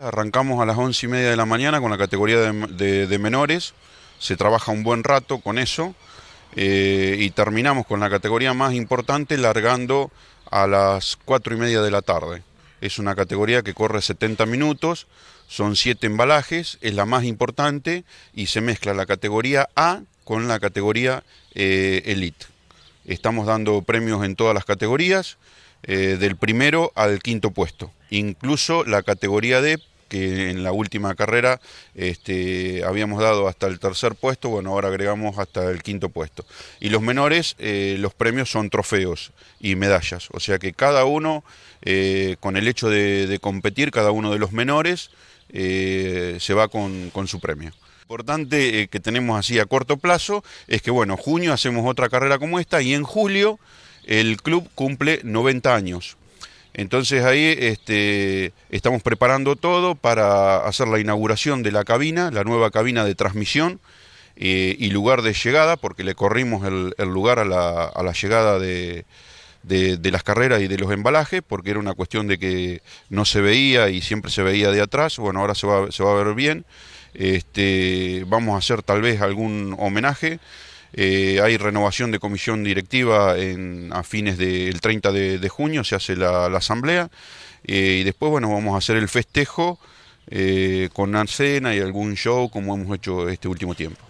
Arrancamos a las once y media de la mañana con la categoría de, menores, se trabaja un buen rato con eso eh, y terminamos con la categoría más importante largando a las cuatro y media de la tarde. Es una categoría que corre 70 minutos, son siete embalajes, es la más importante y se mezcla la categoría A con la categoría eh, Elite. Estamos dando premios en todas las categorías. Eh, del primero al quinto puesto. Incluso la categoría D, que en la última carrera este, habíamos dado hasta el tercer puesto, bueno, ahora agregamos hasta el quinto puesto. Y los menores, eh, los premios son trofeos y medallas, o sea que cada uno, eh, con el hecho de, competir, cada uno de los menores se va con, su premio importante que tenemos así a corto plazo es que bueno, junio hacemos otra carrera como esta y en julio el club cumple 90 años. Entonces ahí este, estamos preparando todo para hacer la inauguración de la cabina, la nueva cabina de transmisión eh, y lugar de llegada, porque le corrimos el, lugar a la, llegada de, las carreras y de los embalajes, porque era una cuestión de que no se veía y siempre se veía de atrás. Bueno, ahora se va, a ver bien. Este, vamos a hacer tal vez algún homenaje. Eh, hay renovación de comisión directiva a fines del 30 de, junio, se hace la, asamblea. Eh, y después, bueno, vamos a hacer el festejo eh, con una y algún show como hemos hecho este último tiempo.